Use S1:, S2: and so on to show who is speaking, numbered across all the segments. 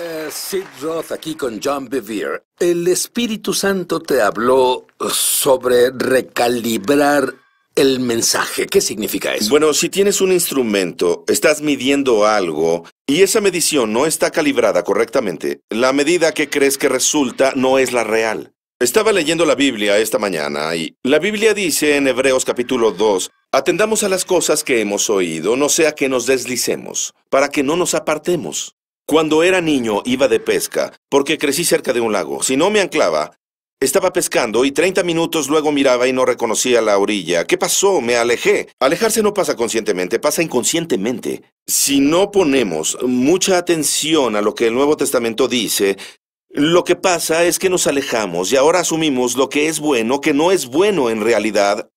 S1: Eh, Sid Roth aquí con John Bevere. El Espíritu Santo te habló sobre recalibrar el mensaje. ¿Qué
S2: significa eso? Bueno, si tienes un instrumento, estás midiendo algo y esa medición no está calibrada correctamente, la medida que crees que resulta no es la real. Estaba leyendo la Biblia esta mañana y la Biblia dice en Hebreos capítulo 2, atendamos a las cosas que hemos oído, no sea que nos deslicemos, para que no nos apartemos. Cuando era niño iba de pesca, porque crecí cerca de un lago. Si no me anclaba, estaba pescando y 30 minutos luego miraba y no reconocía la orilla. ¿Qué pasó? Me alejé. Alejarse no pasa conscientemente, pasa inconscientemente. Si no ponemos mucha atención a lo que el Nuevo Testamento dice, lo que pasa es que nos alejamos y ahora asumimos lo que es bueno, que no es bueno en realidad,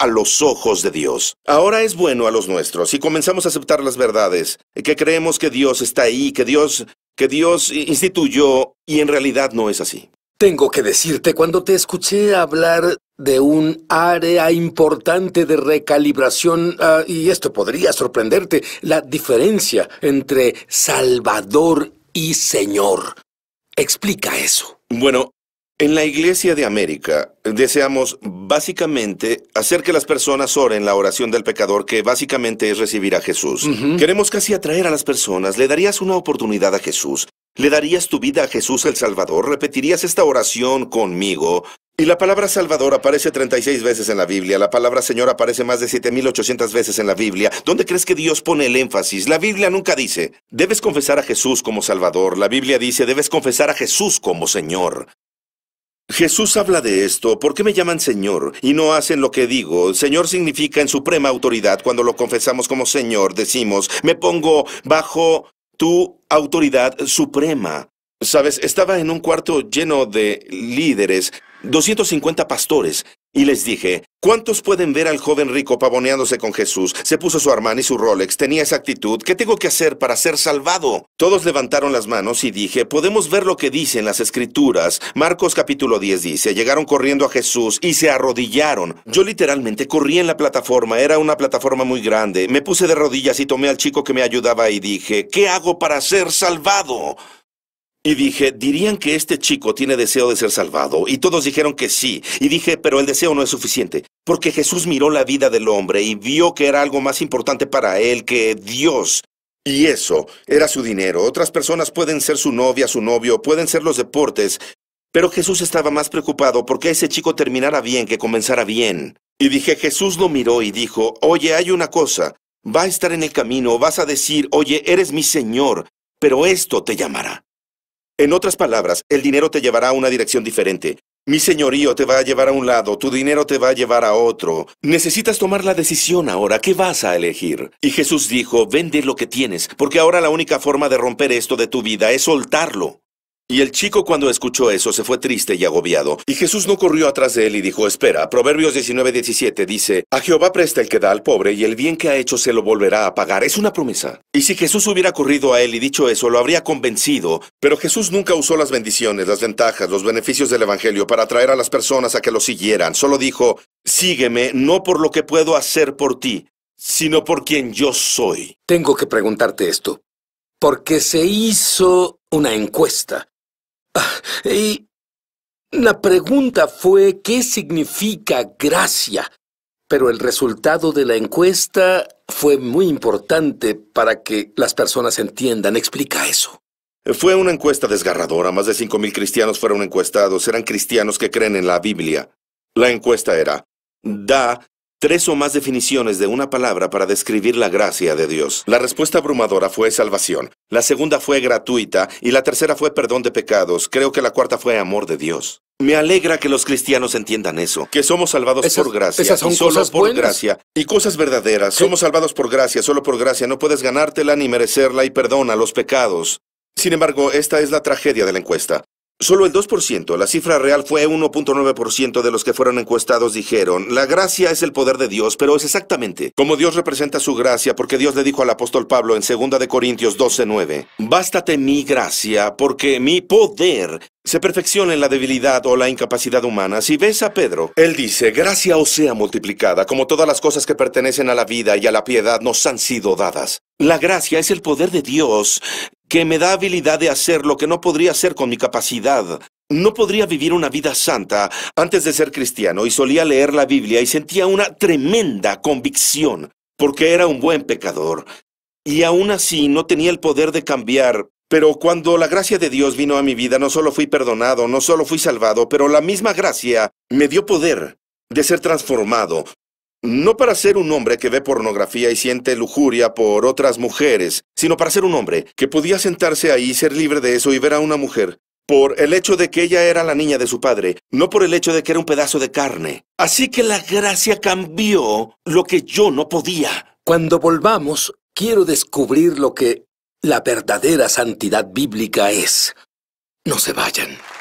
S2: a los ojos de Dios. Ahora es bueno a los nuestros y comenzamos a aceptar las verdades, que creemos que Dios está ahí, que Dios, que Dios instituyó y en realidad no es así. Tengo que
S1: decirte, cuando te escuché hablar de un área importante de recalibración, ah, y esto podría sorprenderte, la diferencia entre Salvador y Señor. Explica eso. Bueno, en la Iglesia
S2: de América eh, deseamos básicamente hacer que las personas oren la oración del pecador, que básicamente es recibir a Jesús. Queremos casi atraer a las personas. ¿Le darías una oportunidad a Jesús? ¿Le darías tu vida a Jesús el Salvador? ¿Repetirías esta oración conmigo? Y la palabra Salvador aparece 36 veces en la Biblia, la palabra Señor aparece más de 7.800 veces en la Biblia. ¿Dónde crees que Dios pone el énfasis? La Biblia nunca dice, debes confesar a Jesús como Salvador. La Biblia dice, debes confesar a Jesús como Señor. Jesús habla de esto. ¿Por qué me llaman Señor y no hacen lo que digo? Señor significa en suprema autoridad. Cuando lo confesamos como Señor, decimos, me pongo bajo tu autoridad suprema. Sabes, estaba en un cuarto lleno de líderes, 250 pastores, y les dije, ¿cuántos pueden ver al joven rico pavoneándose con Jesús? Se puso su Armani y su Rolex, tenía esa actitud. ¿Qué tengo que hacer para ser salvado? Todos levantaron las manos y dije, podemos ver lo que dicen las escrituras. Marcos capítulo 10 dice, llegaron corriendo a Jesús y se arrodillaron. Yo literalmente corrí en la plataforma, era una plataforma muy grande. Me puse de rodillas y tomé al chico que me ayudaba y dije, ¿qué hago para ser salvado? Y dije, dirían que este chico tiene deseo de ser salvado. Y todos dijeron que sí. Y dije, pero el deseo no es suficiente. Porque Jesús miró la vida del hombre y vio que era algo más importante para él que Dios. Y eso era su dinero. Otras personas pueden ser su novia, su novio, pueden ser los deportes. Pero Jesús estaba más preocupado porque ese chico terminara bien, que comenzara bien. Y dije, Jesús lo miró y dijo, oye, hay una cosa. Va a estar en el camino, vas a decir, oye, eres mi Señor, pero esto te llamará. En otras palabras, el dinero te llevará a una dirección diferente. Mi señorío te va a llevar a un lado, tu dinero te va a llevar a otro. Necesitas tomar la decisión ahora, ¿qué vas a elegir? Y Jesús dijo, vende lo que tienes, porque ahora la única forma de romper esto de tu vida es soltarlo. Y el chico cuando escuchó eso se fue triste y agobiado. Y Jesús no corrió atrás de él y dijo, espera, Proverbios 17 dice, a Jehová presta el que da al pobre y el bien que ha hecho se lo volverá a pagar. Es una promesa. Y si Jesús hubiera corrido a él y dicho eso, lo habría convencido. Pero Jesús nunca usó las bendiciones, las ventajas, los beneficios del Evangelio para atraer a las personas a que lo siguieran. Solo dijo, sígueme no por lo que puedo hacer por ti,
S1: sino por quien yo soy. Tengo que preguntarte esto. Porque se hizo una encuesta Ah, y la pregunta fue ¿qué significa gracia? Pero el resultado de la encuesta fue muy importante para que las personas entiendan. Explica eso.
S2: Fue una encuesta desgarradora. Más de 5.000 cristianos fueron encuestados. Eran cristianos que creen en la Biblia. La encuesta era, ¿da tres o más definiciones de una palabra para describir la gracia de Dios. La respuesta abrumadora fue salvación, la segunda fue gratuita y la tercera fue perdón de pecados. Creo que la cuarta fue amor de Dios. Me alegra que los cristianos entiendan eso, que somos salvados por gracia, y solo cosas por gracia, y cosas verdaderas. Somos salvados por gracia, solo por gracia. No puedes ganártela ni merecerla y perdona los pecados. Sin embargo, esta es la tragedia de la encuesta. Solo el 2%, la cifra real fue 1.9% de los que fueron encuestados dijeron, la gracia es el poder de Dios, pero es exactamente como Dios representa su gracia, porque Dios le dijo al apóstol Pablo en 2 Corintios 12:9, bástate mi gracia, porque mi poder se perfecciona en la debilidad o la incapacidad humana. Si ves a Pedro, él dice, gracia os sea multiplicada, como todas las cosas que pertenecen a la vida y a la piedad nos han sido dadas. La gracia es el poder de Dios que me da habilidad de hacer lo que no podría hacer con mi capacidad. No podría vivir una vida santa antes de ser cristiano y solía leer la Biblia y sentía una tremenda convicción porque era un buen pecador. Y aún así no tenía el poder de cambiar. Pero cuando la gracia de Dios vino a mi vida, no solo fui perdonado, no solo fui salvado, pero la misma gracia me dio poder de ser transformado, no para ser un hombre que ve pornografía y siente lujuria por otras mujeres, sino para ser un hombre que podía sentarse ahí ser libre de eso y ver a una mujer por el hecho de que ella era la niña de su padre, no por el
S1: hecho de que era un pedazo de carne. Así que la gracia cambió lo que yo no podía. Cuando volvamos, quiero descubrir lo que la verdadera santidad bíblica es. No se vayan.